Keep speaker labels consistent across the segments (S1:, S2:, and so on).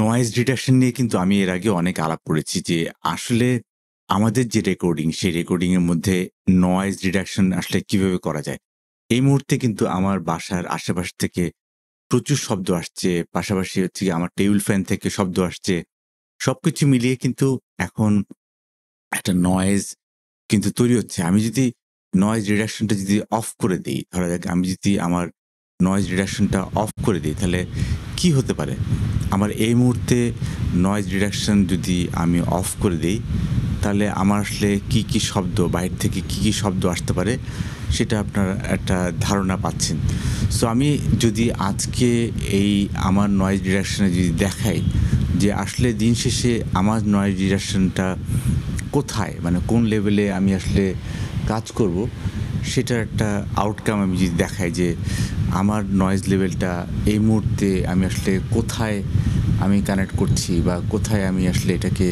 S1: noise deduction নিয়ে কিন্তু আমি এর আগে অনেক আলাপ করেছি যে আসলে আমাদের যে রেকর্ডিং সেই রেকর্ডিংয়ের মধ্যে নয়েজ ডিডাকশন আসলে কিভাবে করা যায় এই মুহূর্তে কিন্তু আমার বাসার আশেপাশ থেকে প্রচুর শব্দ আসছে পাশাপাশি হচ্ছে আমার টেবিল ফ্যান থেকে শব্দ আসছে সব কিছু মিলিয়ে কিন্তু এখন একটা নয়েজ কিন্তু তৈরি হচ্ছে আমি যদি নয়েজ রিডাকশনটা যদি অফ করে দিই ধরা যাক আমি যদি আমার নয়েজ রিডাকশনটা অফ করে দিই তাহলে কি হতে পারে আমার এই মুহূর্তে নয়েজ ডিডাকশান যদি আমি অফ করে দিই তাহলে আমার আসলে কী কী শব্দ বাইরে থেকে কী কী শব্দ আসতে পারে সেটা আপনার একটা ধারণা পাচ্ছেন সো আমি যদি আজকে এই আমার নয়েজ ডিডাকশানে যদি দেখাই যে আসলে দিন শেষে আমার নয়েজ ডিডাকশানটা কোথায় মানে কোন লেভেলে আমি আসলে কাজ করব সেটার একটা আউটকাম আমি যদি দেখাই যে আমার নয়েজ লেভেলটা এই মুহূর্তে আমি আসলে কোথায় আমি কানেক্ট করছি বা কোথায় আমি আসলে এটাকে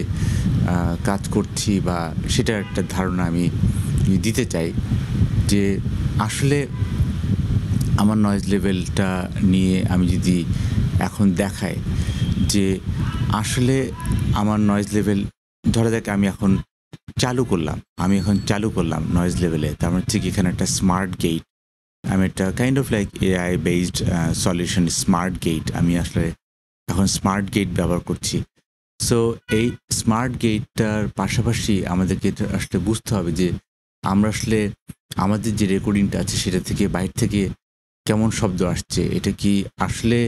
S1: কাজ করছি বা সেটার একটা ধারণা আমি দিতে চাই যে আসলে আমার নয়েজ লেভেলটা নিয়ে আমি যদি এখন দেখাই যে আসলে আমার নয়েজ লেভেল ধরা যাক আমি এখন চালু করলাম আমি এখন চালু করলাম নয়েজ লেভেলে তার মানে ঠিক এখানে একটা স্মার্ট গেট আমি একটা kind of like AI based solution smart gate আমি আসলে এখন স্মার্ট গেট ব্যবহার করছি সো এই স্মার্ট গেটটার পাশাপাশি আমাদেরকে আসলে বুঝতে হবে যে আমরা আসলে আমাদের যে রেকর্ডিংটা আছে সেটা থেকে বাইরে থেকে কেমন শব্দ আসছে এটা কি আসলে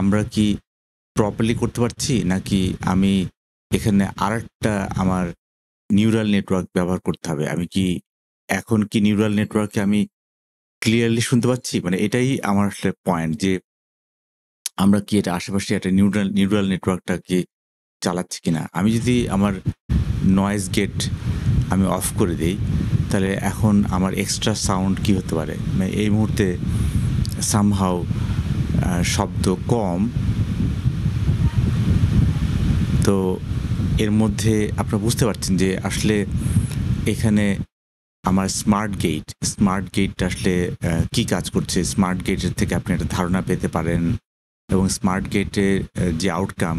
S1: আমরা কি প্রপারলি করতে পারছি নাকি আমি এখানে আর একটা আমার নিউরাল নেটওয়ার্ক ব্যবহার করতে হবে আমি কি এখন কি নিউরাল নেটওয়ার্কে আমি ক্লিয়ারলি শুনতে পাচ্ছি মানে এটাই আমার আসলে পয়েন্ট যে আমরা কি এটা আশেপাশে একটা নিউরাল নেটওয়ার্কটা নেটওয়ার্কটাকে চালাচ্ছি কিনা আমি যদি আমার নয়েজ গেট আমি অফ করে দিই তাহলে এখন আমার এক্সট্রা সাউন্ড কি হতে পারে মানে এই মুহূর্তে সামহাও শব্দ কম তো এর মধ্যে আপনারা বুঝতে পারছেন যে আসলে এখানে আমার স্মার্ট গেট স্মার্ট গেট আসলে কি কাজ করছে স্মার্ট গেটের থেকে আপনি একটা ধারণা পেতে পারেন এবং স্মার্ট গেটের যে আউটকাম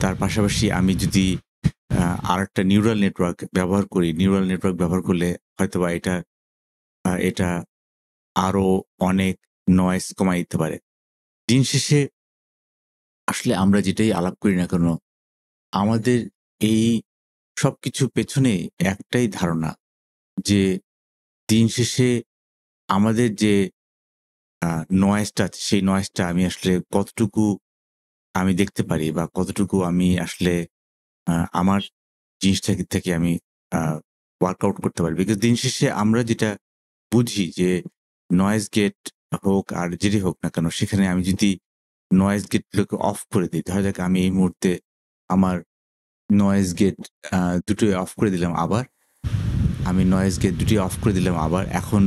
S1: তার পাশাপাশি আমি যদি আর একটা নিউরাল নেটওয়ার্ক ব্যবহার করি নিউরাল নেটওয়ার্ক ব্যবহার করলে হয়তো বা এটা এটা আরও অনেক নয়েস কমাই দিতে পারে দিন শেষে আসলে আমরা যেটাই আলাপ করি না কেন আমাদের এই সব কিছু পেছনে একটাই ধারণা যে দিন শেষে আমাদের যে নয়েজটা আছে সেই নয়েজটা আমি আসলে কতটুকু আমি দেখতে পারি বা কতটুকু আমি আসলে আমার জিনিসটা থেকে আমি ওয়ার্কআউট করতে পারি বিকজ দিন শেষে আমরা যেটা বুঝি যে নয়েজ গেট হোক আর যেটি হোক না কেন সেখানে আমি যদি নয়েজ গেটগুলোকে অফ করে দিই ধরা যাক আমি এই মুহূর্তে আমার নয়েজ গেট দুটোই অফ করে দিলাম আবার আমি নয়েজ গেট দুটি অফ করে দিলাম আবার এখন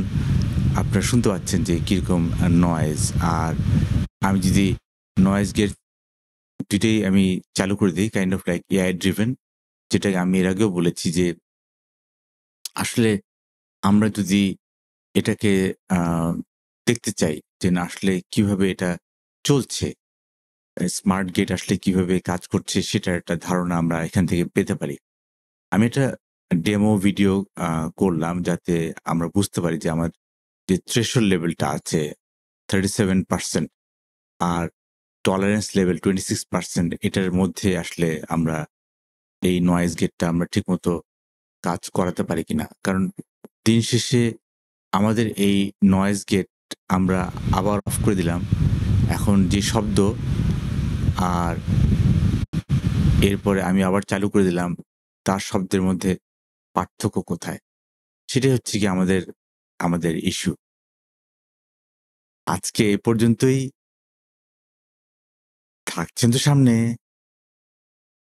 S1: আপনারা শুনতে পাচ্ছেন যে কীরকম নয়েজ আর আমি যদি নয়েজ গেট দুটাই আমি চালু করে দিই kind of like AI driven যেটাকে আমি এর আগেও বলেছি যে আসলে আমরা যদি এটাকে দেখতে চাই যে না আসলে কীভাবে এটা চলছে স্মার্ট গেট আসলে কিভাবে কাজ করছে সেটার একটা ধারণা আমরা এখান থেকে পেতে পারি আমি এটা ডেমো ভিডিও করলাম যাতে আমরা বুঝতে পারি যে আমার যে থ্রেশল লেভেলটা আছে থার্টি সেভেন পার্সেন্ট আর tolerance level twenty six percent এটার মধ্যে আসলে আমরা এই নয়েজ গেটটা আমরা ঠিকমতো কাজ করাতে পারি কিনা কারণ দিন শেষে আমাদের এই নয়েজ গেট আমরা আবার অফ করে দিলাম এখন যে শব্দ আর এরপরে আমি আবার চালু করে দিলাম তার শব্দের মধ্যে পার্থক্য কোথায় সেটাই হচ্ছে কি আমাদের আমাদের ইস্যু আজকে এ পর্যন্তই থাকছেন তো সামনে